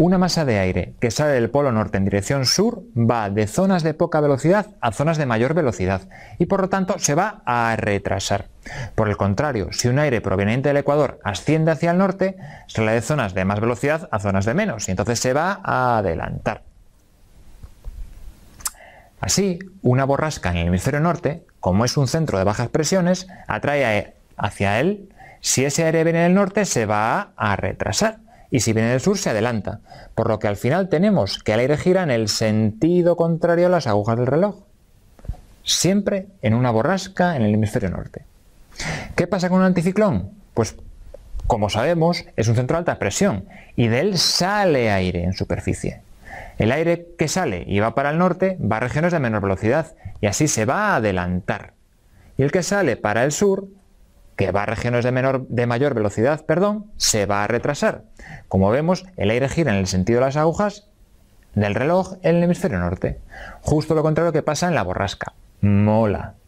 Una masa de aire que sale del polo norte en dirección sur va de zonas de poca velocidad a zonas de mayor velocidad y por lo tanto se va a retrasar. Por el contrario, si un aire proveniente del Ecuador asciende hacia el norte, sale de zonas de más velocidad a zonas de menos y entonces se va a adelantar. Así, una borrasca en el hemisferio norte, como es un centro de bajas presiones, atrae hacia él. Si ese aire viene del norte, se va a retrasar y si viene del sur se adelanta, por lo que al final tenemos que el aire gira en el sentido contrario a las agujas del reloj, siempre en una borrasca en el hemisferio norte. ¿Qué pasa con un anticiclón? Pues como sabemos es un centro de alta presión y de él sale aire en superficie. El aire que sale y va para el norte va a regiones de menor velocidad y así se va a adelantar. Y el que sale para el sur que va a de, de mayor velocidad perdón, se va a retrasar. Como vemos, el aire gira en el sentido de las agujas del reloj en el hemisferio norte. Justo lo contrario que pasa en la borrasca. Mola.